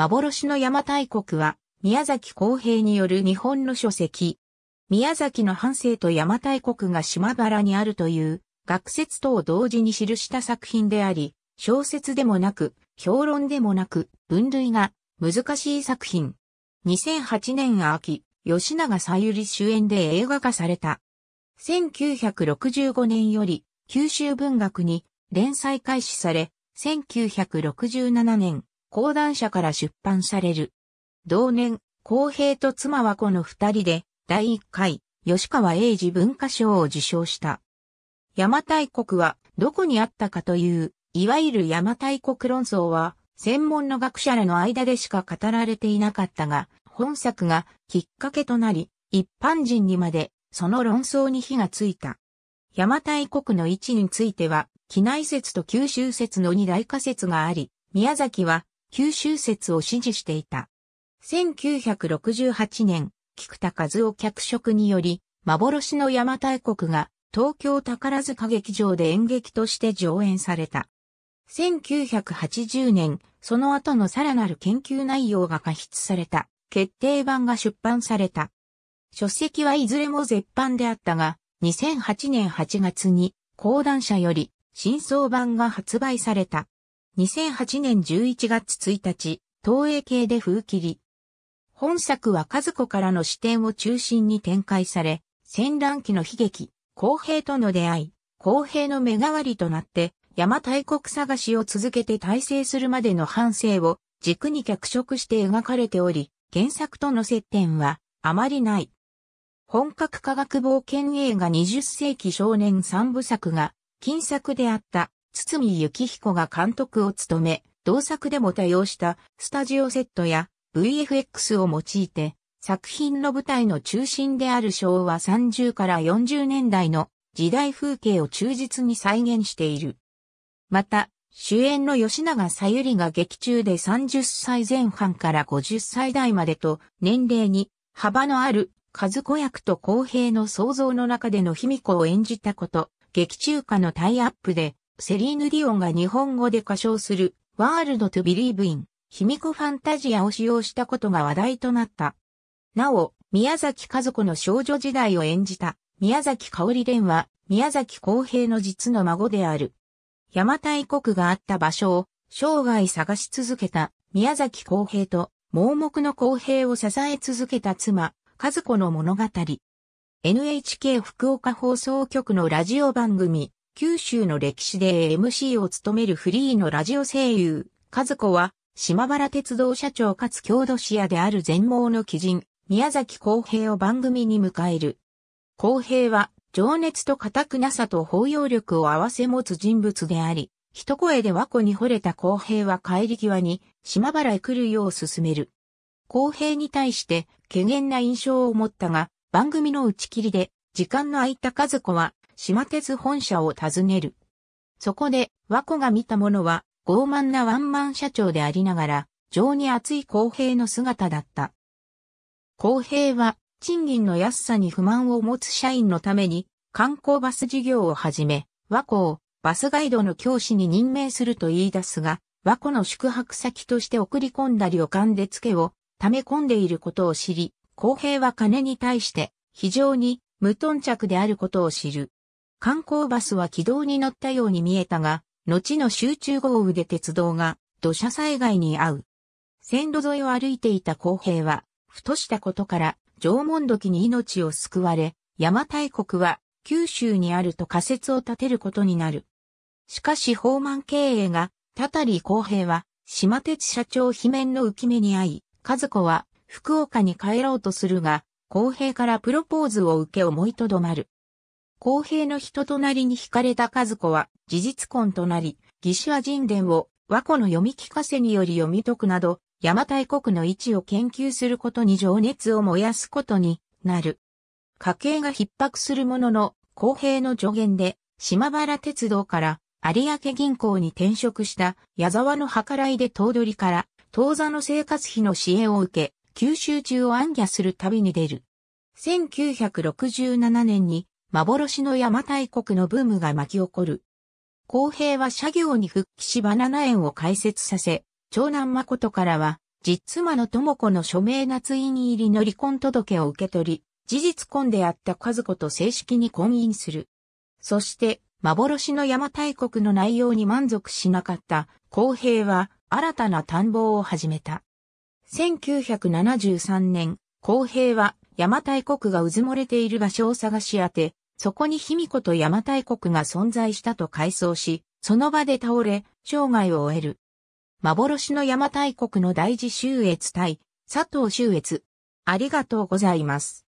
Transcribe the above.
幻の邪馬台国は、宮崎公平による日本の書籍。宮崎の半生と邪馬台国が島原にあるという、学説とを同時に記した作品であり、小説でもなく、評論でもなく、分類が難しい作品。2008年秋、吉永さゆり主演で映画化された。1965年より、九州文学に連載開始され、1967年、講談社から出版される。同年、公平と妻はこの二人で、第一回、吉川英治文化賞を受賞した。山大国はどこにあったかという、いわゆる山大国論争は、専門の学者らの間でしか語られていなかったが、本作がきっかけとなり、一般人にまでその論争に火がついた。山大国の位置については、機内説と九州説の二大仮説があり、宮崎は九州説を支持していた。1968年、菊田和夫脚色により、幻の邪馬台国が東京宝塚劇場で演劇として上演された。1980年、その後のさらなる研究内容が過筆された、決定版が出版された。書籍はいずれも絶版であったが、2008年8月に講談社より真相版が発売された。2008年11月1日、東映系で封切り。本作は和子からの視点を中心に展開され、戦乱期の悲劇、公平との出会い、公平の目代わりとなって、邪馬台国探しを続けて大成するまでの反省を軸に脚色して描かれており、原作との接点はあまりない。本格科学冒険映画20世紀少年三部作が、金作であった堤幸彦が監督を務め、同作でも多用したスタジオセットや VFX を用いて、作品の舞台の中心である昭和30から40年代の時代風景を忠実に再現している。また、主演の吉永さゆりが劇中で30歳前半から50歳代までと年齢に幅のある和子役と公平の想像の中での卑弥呼を演じたこと、劇中歌のタイアップでセリーヌ・ディオンが日本語で歌唱する、ワールド・トゥ・ビリーブ・イン、ヒミコ・ファンタジアを使用したことが話題となった。なお、宮崎和子の少女時代を演じた、宮崎香織蓮は、宮崎公平の実の孫である。山大国があった場所を、生涯探し続けた、宮崎公平と、盲目の公平を支え続けた妻、和子の物語。NHK 福岡放送局のラジオ番組、九州の歴史で MC を務めるフリーのラジオ声優、和子は、島原鉄道社長かつ郷土史家である全盲の鬼人、宮崎公平を番組に迎える。公平は、情熱と堅くなさと包容力を合わせ持つ人物であり、一声で和子に惚れた公平は帰り際に、島原へ来るよう勧める。公平に対して、懸念な印象を持ったが、番組の打ち切りで、時間の空いた和子は、島鉄本社を訪ねる。そこで、和子が見たものは、傲慢なワンマン社長でありながら、情に熱い公平の姿だった。公平は、賃金の安さに不満を持つ社員のために、観光バス事業をはじめ、和子をバスガイドの教師に任命すると言い出すが、和子の宿泊先として送り込んだ旅館で付けを溜め込んでいることを知り、公平は金に対して非常に無頓着であることを知る。観光バスは軌道に乗ったように見えたが、後の集中豪雨で鉄道が土砂災害に遭う。線路沿いを歩いていた公平は、ふとしたことから縄文土器に命を救われ、邪馬台国は九州にあると仮説を立てることになる。しかし法満経営が、たたり公平は、島鉄社長罷免の浮き目に遭い、和子は福岡に帰ろうとするが、公平からプロポーズを受け思いとどまる。公平の人となりに惹かれた和子は事実婚となり、義手は人伝を和子の読み聞かせにより読み解くなど、邪馬台国の位置を研究することに情熱を燃やすことになる。家計が逼迫するものの、公平の助言で、島原鉄道から有明銀行に転職した矢沢の計らいで遠取から当座の生活費の支援を受け、九州中を暗夜する旅に出る。1967年に幻の邪馬台国のブームが巻き起こる。公平は社業に復帰しバナナ園を開設させ、長男誠からは、実妻の智子の署名捺印入りの離婚届を受け取り、事実婚であった和子と正式に婚姻する。そして、幻の邪馬台国の内容に満足しなかった公平は新たな探訪を始めた。1973年、公平は邪馬台国が渦漏れている場所を探し当て、そこに卑弥呼と邪馬台国が存在したと回想し、その場で倒れ、生涯を終える。幻の邪馬台国の大事周越対、佐藤周越。ありがとうございます。